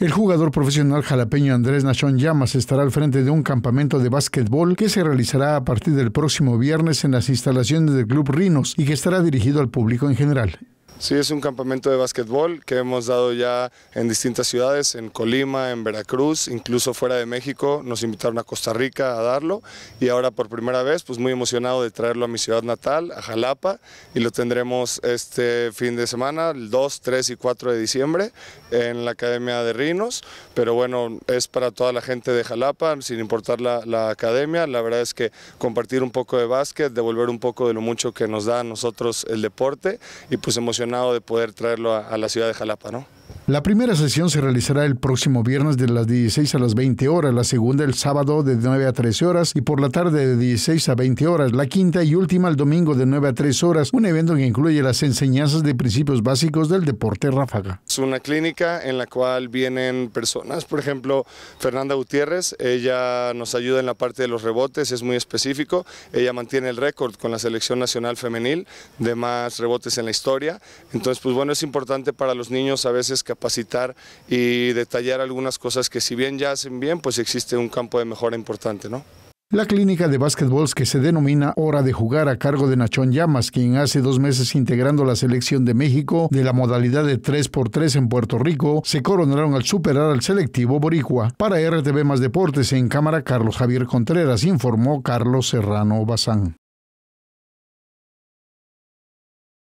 El jugador profesional jalapeño Andrés Nachón Llamas estará al frente de un campamento de básquetbol que se realizará a partir del próximo viernes en las instalaciones del Club Rinos y que estará dirigido al público en general. Sí, es un campamento de básquetbol que hemos dado ya en distintas ciudades, en Colima, en Veracruz, incluso fuera de México, nos invitaron a Costa Rica a darlo y ahora por primera vez, pues muy emocionado de traerlo a mi ciudad natal, a Jalapa, y lo tendremos este fin de semana, el 2, 3 y 4 de diciembre, en la Academia de Rinos, pero bueno, es para toda la gente de Jalapa, sin importar la, academia, la verdad es que compartir un poco de básquet, devolver un poco de lo mucho que nos da a nosotros el deporte y pues emocionarnos de poder traerlo a, la ciudad de Jalapa, ¿no? La primera sesión se realizará el próximo viernes de las 16 a las 20 horas, la segunda el sábado de 9 a 13 horas y por la tarde de 16 a 20 horas, la quinta y última el domingo de 9 a 3 horas, un evento que incluye las enseñanzas de principios básicos del deporte ráfaga. Es una clínica en la cual vienen personas, por ejemplo, Fernanda Gutiérrez, ella nos ayuda en la parte de los rebotes, es muy específico, ella mantiene el récord con la selección nacional femenil de más rebotes en la historia, entonces pues bueno, es importante para los niños a veces que capacitar y detallar algunas cosas que si bien ya hacen bien, pues existe un campo de mejora importante, ¿no? La clínica de básquetbol que se denomina Hora de Jugar a cargo de Nachón Llamas, quien hace dos meses integrando la selección de México de la modalidad de 3x3 en Puerto Rico, se coronaron al superar al selectivo boricua. Para RTV Más Deportes en cámara, Carlos Javier Contreras informó Carlos Serrano Bazán.